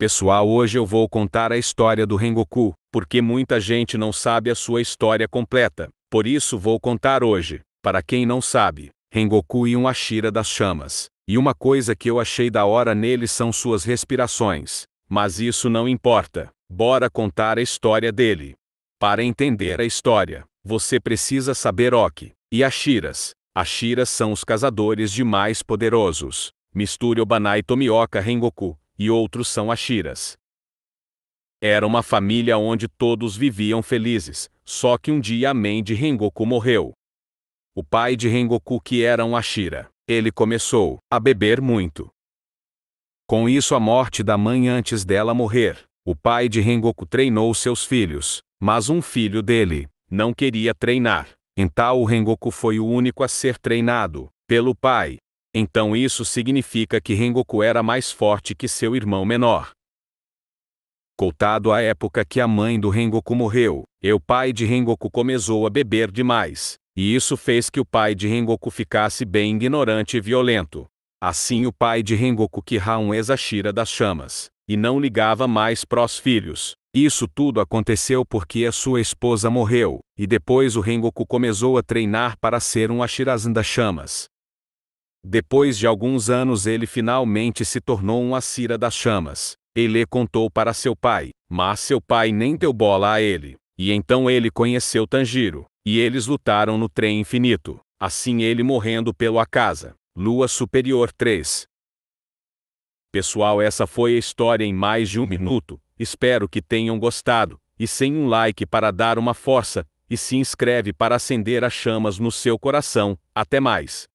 Pessoal, hoje eu vou contar a história do Rengoku, porque muita gente não sabe a sua história completa. Por isso vou contar hoje, para quem não sabe, Rengoku e um Ashira das chamas. E uma coisa que eu achei da hora nele são suas respirações. Mas isso não importa. Bora contar a história dele. Para entender a história, você precisa saber Oki e Ashiras. Ashiras são os caçadores de mais poderosos. Misture Obanai Tomioka Rengoku, e outros são Ashiras. Era uma família onde todos viviam felizes, só que um dia a mãe de Rengoku morreu. O pai de Rengoku, que era um Ashira, ele começou a beber muito. Com isso, a morte da mãe antes dela morrer, o pai de Rengoku treinou seus filhos, mas um filho dele não queria treinar. Então, o Rengoku foi o único a ser treinado pelo pai, então isso significa que Rengoku era mais forte que seu irmão menor. Contado à época que a mãe do Rengoku morreu, e o pai de Rengoku começou a beber demais, e isso fez que o pai de Rengoku ficasse bem ignorante e violento. Assim o pai de Rengoku Kira um Exashira das chamas, e não ligava mais pros filhos. Isso tudo aconteceu porque a sua esposa morreu, e depois o Rengoku começou a treinar para ser um Ashirazan das chamas. Depois de alguns anos ele finalmente se tornou um assira das chamas. Ele contou para seu pai, mas seu pai nem deu bola a ele. E então ele conheceu Tanjiro, e eles lutaram no trem infinito, assim ele morrendo pelo casa. Lua Superior 3. Pessoal, essa foi a história em mais de um minuto. Espero que tenham gostado, e sem um like para dar uma força, e se inscreve para acender as chamas no seu coração. Até mais!